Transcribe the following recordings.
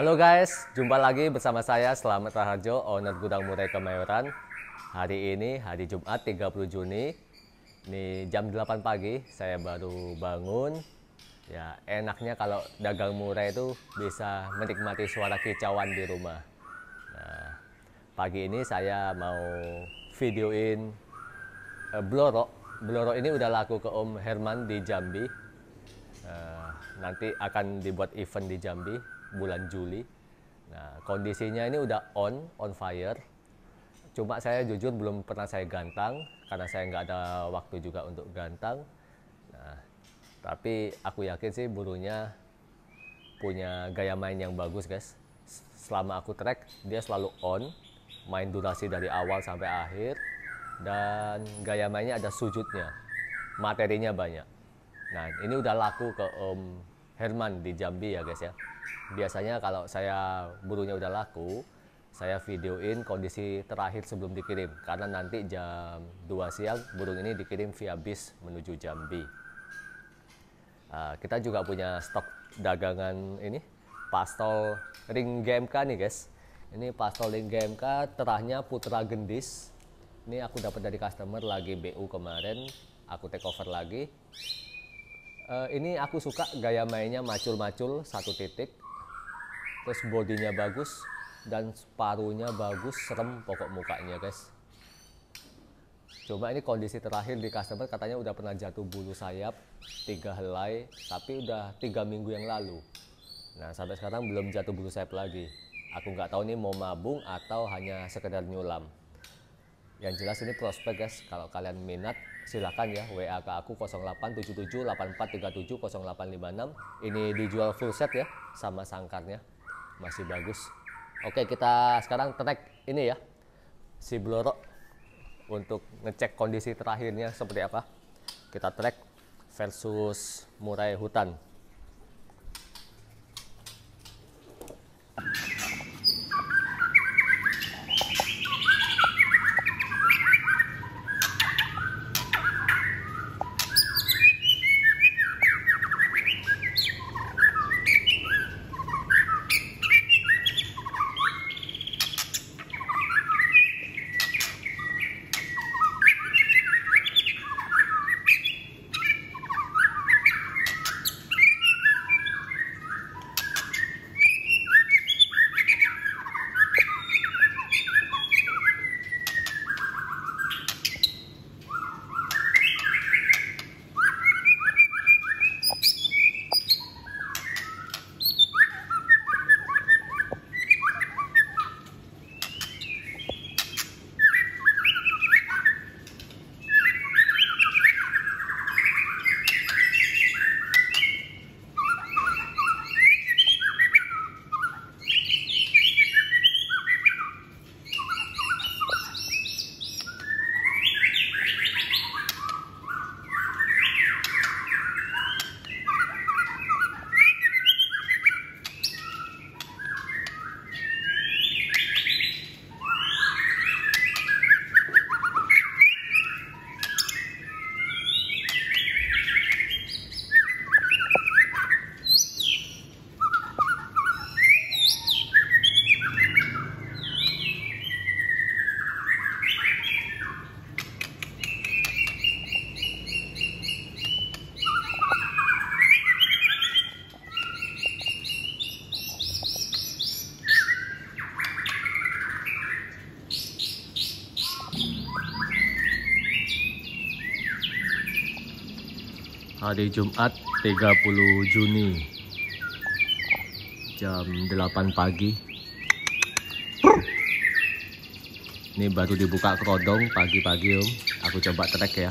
Halo guys, jumpa lagi bersama saya Selamat Raharjo, owner Gudang Murai Kemayoran. Hari ini hari Jumat 30 Juni. Ini jam 8 pagi saya baru bangun. Ya, enaknya kalau dagang murai itu bisa menikmati suara kicauan di rumah. Nah, pagi ini saya mau videoin uh, Blorok. Blorok ini udah laku ke Om Herman di Jambi. Eh, nanti akan dibuat event di Jambi bulan Juli. Nah, kondisinya ini udah on, on fire. Cuma saya jujur belum pernah saya gantang karena saya nggak ada waktu juga untuk gantang. Nah, tapi aku yakin sih burunya punya gaya main yang bagus, guys. Selama aku track, dia selalu on, main durasi dari awal sampai akhir dan gaya mainnya ada sujudnya, materinya banyak. Nah, ini udah laku ke Om Herman di Jambi ya, guys ya biasanya kalau saya burunya udah laku saya videoin kondisi terakhir sebelum dikirim karena nanti jam 2 siang burung ini dikirim via bis menuju Jambi uh, kita juga punya stok dagangan ini pastol ring GMK nih guys ini pastol ring GMK terahnya putra gendis ini aku dapat dari customer lagi BU kemarin aku take over lagi uh, ini aku suka gaya mainnya macul-macul satu titik terus bodinya bagus dan separuhnya bagus serem pokok mukanya guys Cuma ini kondisi terakhir di customer katanya udah pernah jatuh bulu sayap, tiga helai, tapi udah tiga minggu yang lalu. Nah sampai sekarang belum jatuh bulu sayap lagi. Aku nggak tahu nih mau mabung atau hanya sekedar nyulam yang jelas ini prospek guys kalau kalian minat silakan ya WA ke aku 087784370856 ini dijual full set ya sama sangkarnya masih bagus oke kita sekarang track ini ya si blorok untuk ngecek kondisi terakhirnya seperti apa kita track versus murai hutan hari Jumat 30 Juni jam 8 pagi ini baru dibuka kerodong pagi-pagi om aku coba trek ya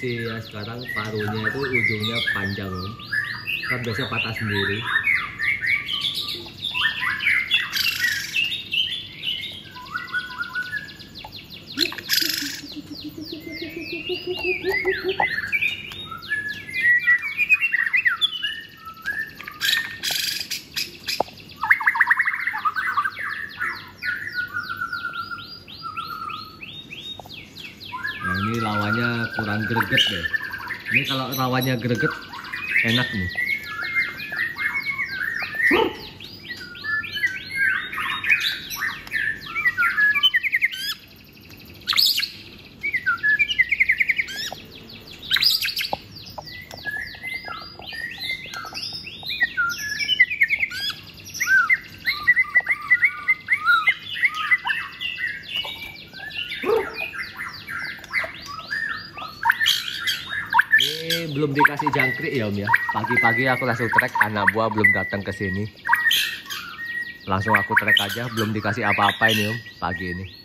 sih ya sekarang parunya itu ujungnya panjang kan biasanya patah sendiri kalau rawannya greget enak nih belum dikasih jangkrik ya om ya pagi-pagi aku langsung trek anak buah belum datang ke sini langsung aku trek aja belum dikasih apa-apa ini om pagi ini